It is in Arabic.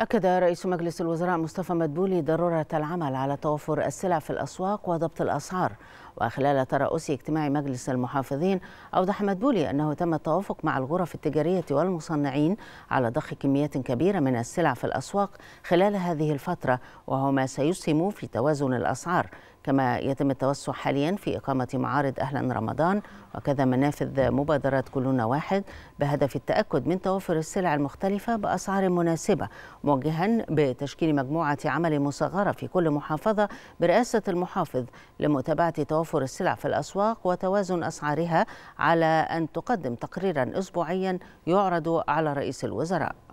أكد رئيس مجلس الوزراء مصطفى مدبولي ضرورة العمل على توفر السلع في الأسواق وضبط الأسعار وخلال ترأس اجتماع مجلس المحافظين أوضح مدبولي أنه تم التوافق مع الغرف التجارية والمصنعين على ضخ كميات كبيرة من السلع في الأسواق خلال هذه الفترة وهو ما سيسهم في توازن الأسعار كما يتم التوسع حاليا في إقامة معارض أهلا رمضان وكذا منافذ مبادرة كلنا واحد بهدف التأكد من توفر السلع المختلفة بأسعار مناسبة موجها بتشكيل مجموعة عمل مصغرة في كل محافظة برئاسة المحافظ لمتابعة توفر السلع في الأسواق وتوازن أسعارها على أن تقدم تقريرا أسبوعيا يعرض على رئيس الوزراء